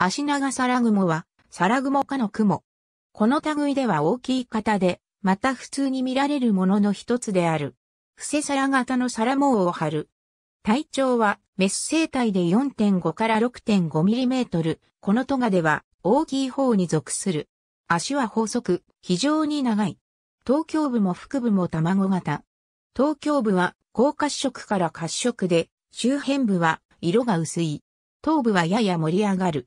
足長皿雲は、皿雲科の雲。この類では大きい型で、また普通に見られるものの一つである。伏せ皿型の皿網を張る。体長は、メス生体で4.5から6.5ミリメートル。このトガでは、大きい方に属する。足は細く、非常に長い。東京部も腹部も卵型。東京部は、高褐色から褐色で、周辺部は、色が薄い。頭部はやや盛り上がる。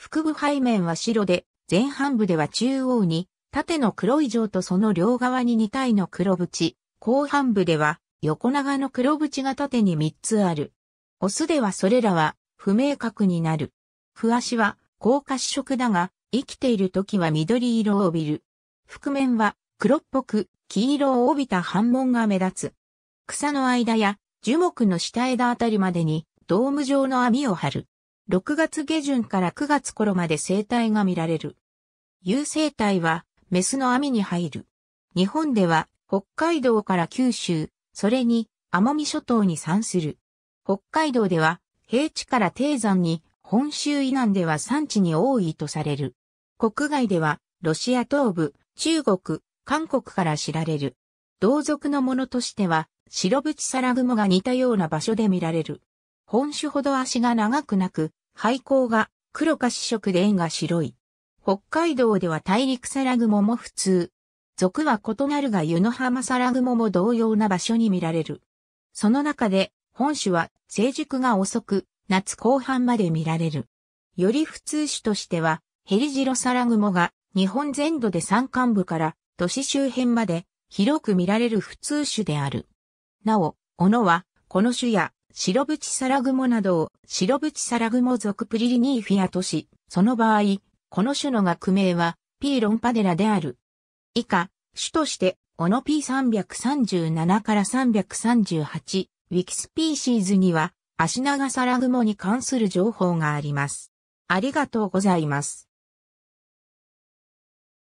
腹部背面は白で、前半部では中央に、縦の黒い状とその両側に2体の黒縁、後半部では、横長の黒縁が縦に3つある。オスではそれらは、不明確になる。わ足は、高褐色だが、生きている時は緑色を帯びる。覆面は、黒っぽく、黄色を帯びた半紋が目立つ。草の間や、樹木の下枝あたりまでに、ドーム状の網を張る。6月下旬から9月頃まで生態が見られる。有生態は、メスの網に入る。日本では、北海道から九州、それに、奄美諸島に産する。北海道では、平地から低山に、本州以南では産地に多いとされる。国外では、ロシア東部、中国、韓国から知られる。同族のものとしては、白縁サラグモが似たような場所で見られる。本種ほど足が長くなく、廃校が黒か紫色で円が白い。北海道では大陸サラグモも普通。属は異なるが湯の浜サラグモも同様な場所に見られる。その中で、本種は成熟が遅く、夏後半まで見られる。より普通種としては、ヘリジロサラグモが日本全土で山間部から都市周辺まで広く見られる普通種である。なお、斧は、この種や白縁皿モなどを白縁皿モ属プリリニーフィアとし、その場合、この種の学名はピーロンパデラである。以下、種として、オノ P337 から338、ウィキスピーシーズには、足長グモに関する情報があります。ありがとうございます。